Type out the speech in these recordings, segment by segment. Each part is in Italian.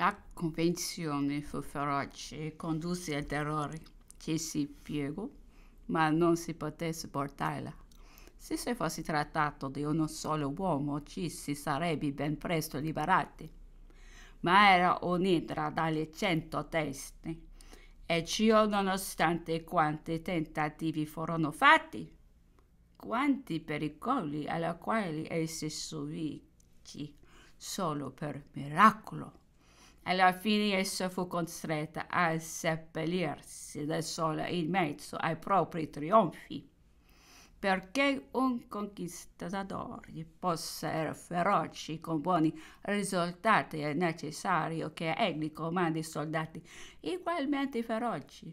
La Convenzione fu feroce e condusse al terrore che si piegò, ma non si poté sopportarla. Se si fosse trattato di uno solo uomo ci si sarebbe ben presto liberati, ma era un'idra dalle cento teste e ciò nonostante quanti tentativi furono fatti, quanti pericoli alla quali essi sovvici solo per miracolo. Alla fine essa fu costretta a seppellirsi da sola in mezzo ai propri trionfi. Perché un conquistatore possa essere feroce con buoni risultati è necessario che egli comandi soldati ugualmente feroci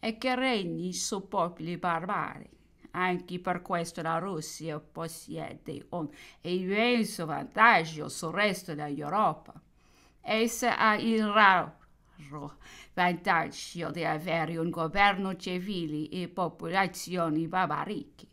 e che regni su popoli barbari. Anche per questo la Russia possiede un immenso vantaggio sul resto dell'Europa Es ha il raro vantaggio di avere un governo civile e popolazioni barbariche.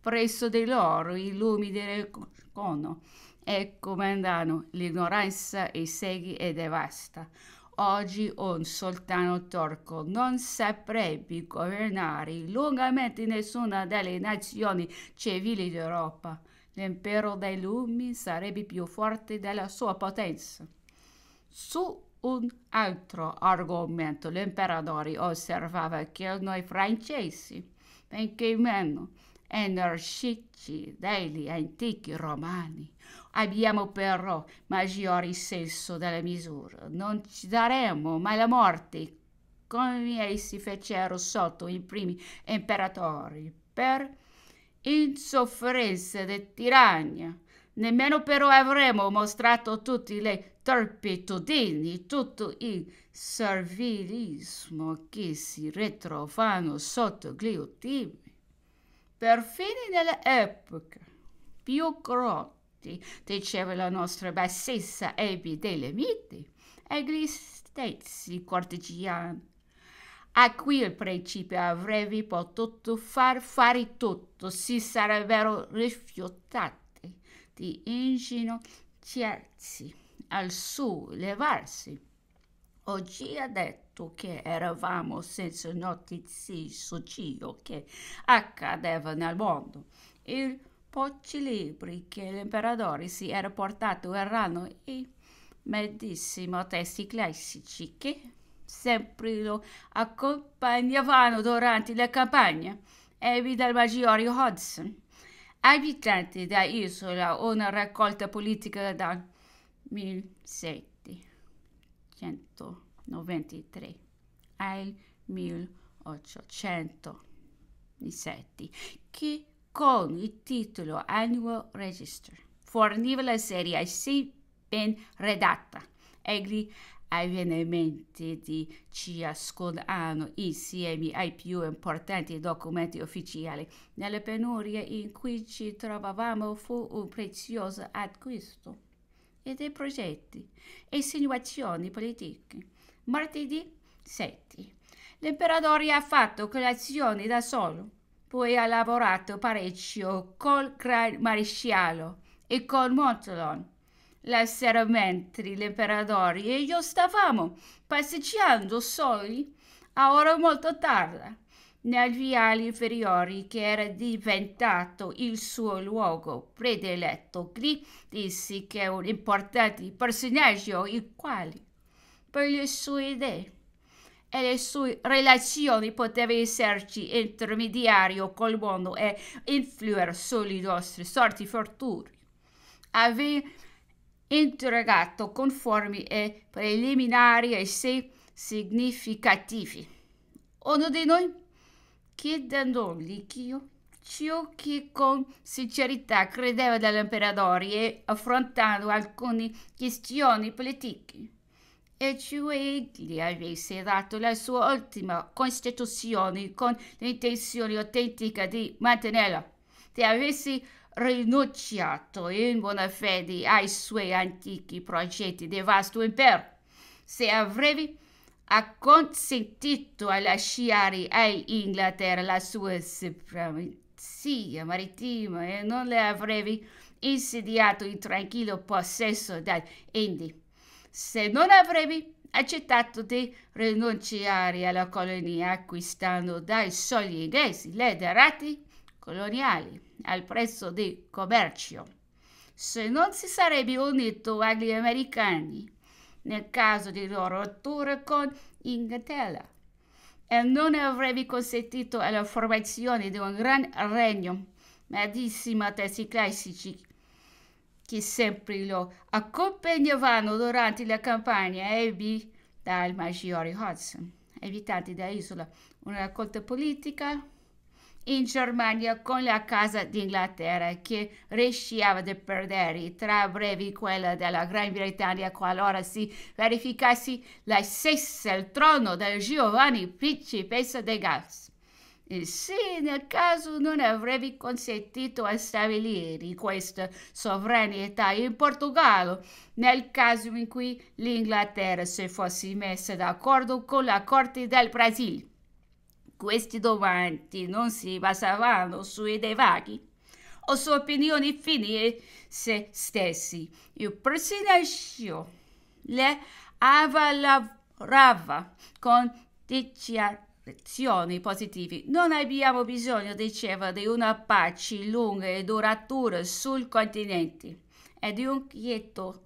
Presso di loro i lumi del cono e comandano l'ignoranza e segui e devasta. Oggi un sultano turco non saprebbe governare lungamente nessuna delle nazioni civili d'Europa. L'impero dei lumi sarebbe più forte della sua potenza. Su un altro argomento l'imperatore osservava che noi francesi, benché meno energici degli antichi romani, abbiamo però maggiore senso della misura. Non ci daremo mai la morte come essi fecero sotto i primi imperatori per insofferenza di tirannia Nemmeno però avremo mostrato tutte le torpitudini, tutto il servilismo che si ritrovano sotto gli ultimi. Perfino nell'epoca più grotti, diceva la nostra bassessa Ebi delle Miti, e gli stessi cortigiani a cui il principe avrebbe potuto far fare tutto, si sarebbero rifiutati di inginocchiarsi al suo levarsi. Oggi ha detto che eravamo senza notizie su ciò che accadeva nel mondo. Il pochi libri che l'imperatore si era portato erano i medissimi testi classici che sempre lo accompagnavano durante le campagne. Evi del maggiore Hudson abitanti da isola, una raccolta politica dal 1793 al 1807, che con il titolo Annual Register forniva la serie assai ben redatta. Egli avvenimenti di ciascun anno insieme ai più importanti documenti ufficiali. Nelle penurie in cui ci trovavamo fu un prezioso acquisto e dei progetti e insinuazioni politiche. Martedì 7. L'imperatore ha fatto colazione da solo, poi ha lavorato parecchio col gran maresciallo e con Montelon la sera mentre l'imperatore e io stavamo passeggiando soli a ora molto tarda nel viale inferiore che era diventato il suo luogo prediletto. Gli dissi che è un importante personaggio il quale, per le sue idee e le sue relazioni, poteva esserci intermediario col mondo e influire sulle nostre sorti future. Aveva interrogato conformi e preliminari e significativi. Uno di noi, chiedendogli ciò che con sincerità credeva dell'imperatore e affrontando alcune questioni politiche, e cioè gli avesse dato la sua ultima costituzione con l'intenzione autentica di mantenerla, se avesse rinunciato in buona fede ai suoi antichi progetti di vasto impero. Se avrebbe acconsentito a lasciare all'Inghilterra la sua supremazia marittima e non le avrebbe insediato in tranquillo possesso dall'Indi. Se non avrebbe accettato di rinunciare alla colonia acquistando dai soli inglesi le derate coloniali al prezzo di commercio. Se non si sarebbe unito agli americani nel caso di loro rottura con Inghilterra e non avrebbe consentito la formazione di un gran regno ma di simatesi classici che sempre lo accompagnavano durante la campagna ebbi dal maggiore Hudson, abitanti dell'isola, una raccolta politica in Germania con la Casa d'Inghilterra che rischiava di perdere tra brevi quella della Gran Bretagna qualora si verificasse l'accesso al trono del Giovanni principessa de Gas. E eh, Se nel caso non avrebbe consentito a stabilire questa sovranità in Portogallo, nel caso in cui l'Inghilterra si fosse messa d'accordo con la corte del Brasile. Questi domandi non si basavano sui idee vaghe o su opinioni fini se stessi. Il personaggio le avvalorava con dichiarazioni positive. Non abbiamo bisogno, diceva, di una pace lunga e duratura sul continente e di un quieto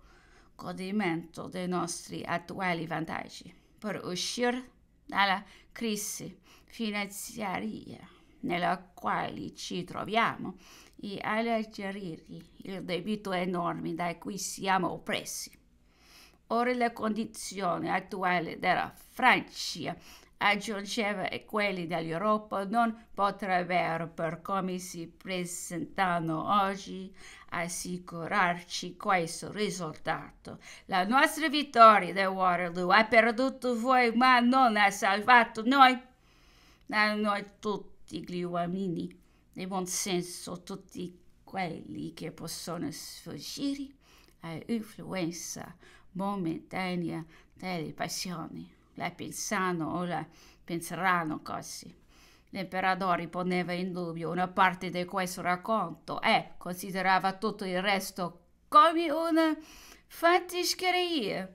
godimento dei nostri attuali vantaggi per uscire dalla crisi finanziaria nella quale ci troviamo e alleggerire il debito enorme da cui siamo oppressi. Ora la condizione attuale della Francia, aggiungeva e quelle dell'Europa, non potrebbero, per come si presentano oggi, assicurarci questo risultato. La nostra vittoria da Waterloo ha perduto voi, ma non ha salvato noi danno eh, a tutti gli uomini nel buon senso tutti quelli che possono sfuggire all'influenza momentanea delle passioni. La pensano o la penseranno così. L'imperatore poneva in dubbio una parte di questo racconto e considerava tutto il resto come una fantischeria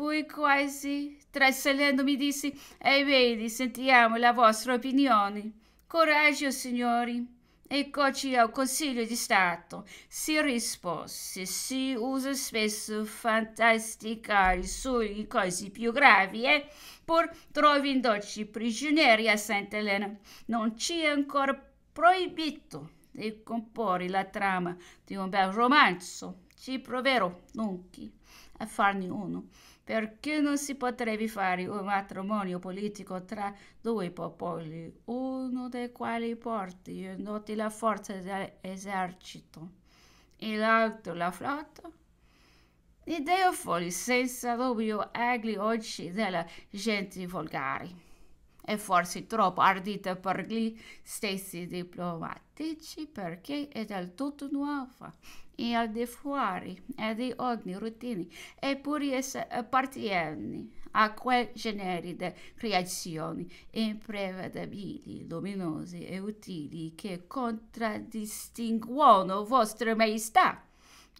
poi quasi trasalendo mi disse, e vedi, sentiamo la vostra opinione. Coraggio, signori. Eccoci al Consiglio di Stato. Si rispose, si usa spesso fantasticare sui casi più gravi e pur trovandoci prigionieri a Sant'Elena non ci è ancora proibito di comporre la trama di un bel romanzo. Ci proverò, nunchi a farne uno. Perché non si potrebbe fare un matrimonio politico tra due popoli, uno dei quali porti e noti la forza dell'esercito e l'altro la flotta? Idee folli, senza dubbio, agli occhi della gente volgare è forse troppo ardita per gli stessi diplomatici perché è del tutto nuova e al di fuori è di ogni routine eppure appartiene a quel genere di creazioni imprevedibili, luminose e utili che contraddistinguono vostra maestà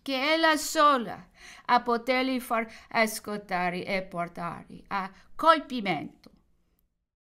che è la sola a poterli far ascoltare e portare a colpimento.